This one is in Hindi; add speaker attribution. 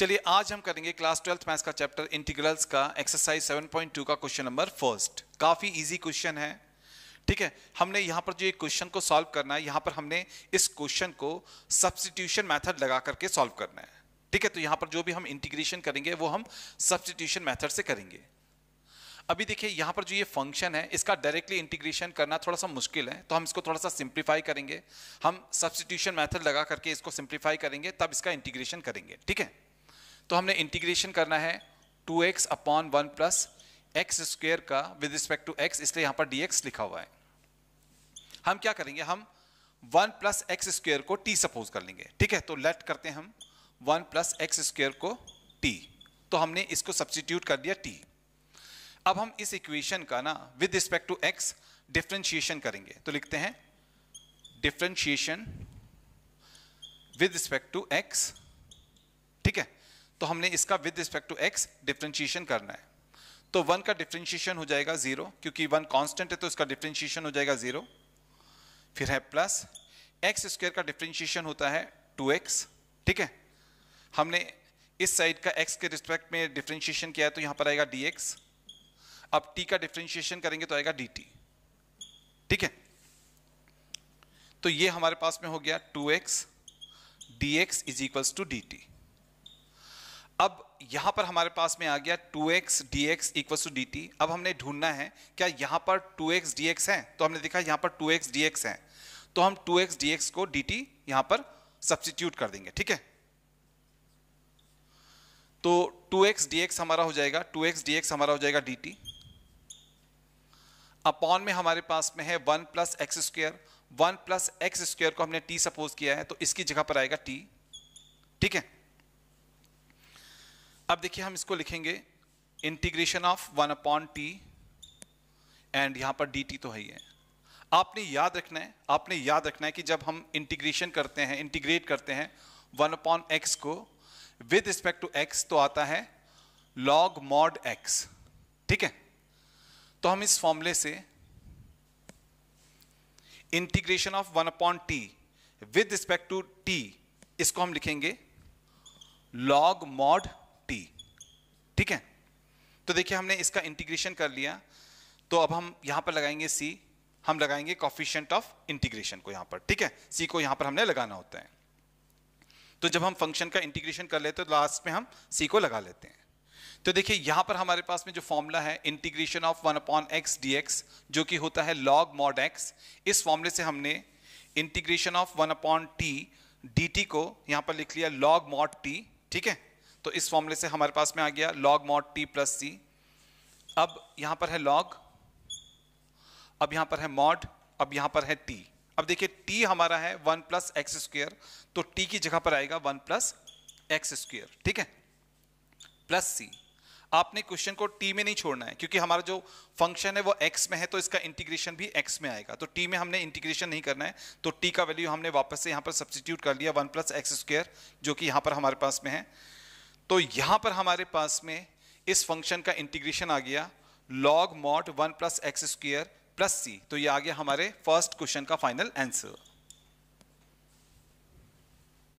Speaker 1: चलिए आज हम करेंगे क्लास ट्वेल्थ मैथ्स का चैप्टर इंटीग्रल्स का एक्सरसाइज 7.2 का क्वेश्चन नंबर फर्स्ट काफी इजी क्वेश्चन है ठीक है हमने यहाँ पर जो एक क्वेश्चन को सॉल्व करना है यहाँ पर हमने इस क्वेश्चन को सब्सटीट्यूशन मेथड लगा करके सॉल्व करना है ठीक है तो यहाँ पर जो भी हम इंटीग्रेशन करेंगे वो हम सब्सटीट्यूशन मैथड से करेंगे अभी देखिए यहाँ पर जो ये फंक्शन है इसका डायरेक्टली इंटीग्रेशन करना थोड़ा सा मुश्किल है तो हम इसको थोड़ा सा सिंप्लीफाई करेंगे हम सब्सटीट्यूशन मेथड लगा करके इसको सिंप्लीफाई करेंगे तब इसका इंटीग्रेशन करेंगे ठीक है तो हमने इंटीग्रेशन करना है two x upon one plus x square का विद रिस्पेक्ट टू एक्स इसलिए यहां पर dx लिखा हुआ है हम क्या करेंगे हम वन प्लस एक्स स्क्वेयर को t सपोज कर लेंगे ठीक है तो लेट करते हैं हम वन प्लस एक्स स्क्वेयर को t तो हमने इसको सब्सटीट्यूट कर दिया t अब हम इस इक्वेशन का ना with respect to x differentiation करेंगे तो लिखते हैं differentiation with respect to x ठीक है तो हमने इसका with respect to x differentiation करना है तो वन का डिफ्रेंशिएशन हो जाएगा जीरो क्योंकि वन कांस्टेंट है तो इसका डिफ्रेंशिएशन हो जाएगा जीरो फिर है प्लस एक्स स्क्वायर का डिफ्रेंशिएशन होता है टू एक्स ठीक है हमने इस साइड का एक्स के रिस्पेक्ट में डिफ्रेंशिएशन किया है तो यहां पर आएगा डी एक्स अब टी का डिफ्रेंशिएशन करेंगे तो आएगा डी टी ठीक है तो ये हमारे पास में हो गया two x d x is equals to d t अब यहां पर हमारे पास में आ गया 2x x equal to D अब हमने ढूंढना है क्या यहां पर 2x एक्स है तो हमने देखा यहां पर 2x एक्स है तो हम 2x एक्स को डी टी यहां पर सब्सिट्यूट कर देंगे ठीक है तो 2x एक्स हमारा हो जाएगा 2x एक्स हमारा हो जाएगा डी टी अपॉन में हमारे पास में है one plus x square one plus x square को हमने टी सपोज किया है तो इसकी जगह पर आएगा टी ठीक है अब देखिए हम इसको लिखेंगे integration of one upon t and यहां पर डी टी तो है ही है आपने याद रखना है आपने याद रखना है कि जब हम इंटीग्रेशन करते हैं इंटीग्रेट करते हैं वन अपॉन एक्स को विद रिस्पेक्ट टू एक्स तो आता है लॉग मॉड एक्स ठीक है तो हम इस फॉर्मूले से integration of one upon t with respect to t इसको हम लिखेंगे लॉग मॉड टी ठीक है तो देखिए हमने इसका इंटीग्रेशन कर लिया तो अब हम यहां पर लगाएंगे सी हम लगाएंगे कॉफिशियंट ऑफ इंटीग्रेशन को यहां पर ठीक है सी को यहां पर हमने लगाना होता है तो जब हम फंक्शन का इंटीग्रेशन कर लेते हैं तो लास्ट में हम सी को लगा लेते हैं तो देखिए यहां पर हमारे पास में जो फॉर्मूला है integration of one upon x d जो कि होता है लॉग मॉड एक्स इस फॉर्मूले से हमने integration of one upon t d को यहां पर लिख लिया लॉग मॉड टी ठीक है तो इस फॉर्मूले से हमारे पास में आ गया log mod t plus c अब यहां पर है लॉग अब यहां पर है मॉड अब यहां पर है टी अब देखिए टी हमारा है वन प्लस एक्स स्क्वेयर तो टी की जगह पर आएगा वन प्लस एक्स स्क्वेयर ठीक है प्लस सी आपने क्वेश्चन को टी में नहीं छोड़ना है क्योंकि हमारा जो फंक्शन है वो एक्स में है तो इसका इंटीग्रेशन भी एक्स में आएगा तो टी में हमने इंटीग्रेशन नहीं करना है तो टी का वैल्यू हमने वापस से यहां पर सब्सिट्यूट कर लिया वन प्लस एक्स स्क्वेयर जो कि यहां पर हमारे पास में है तो यहां पर हमारे पास में इस फंक्शन का इंटीग्रेशन आ गया log mod one plus x square plus c तो ये आ गया हमारे फर्स्ट क्वेश्चन का फाइनल आंसर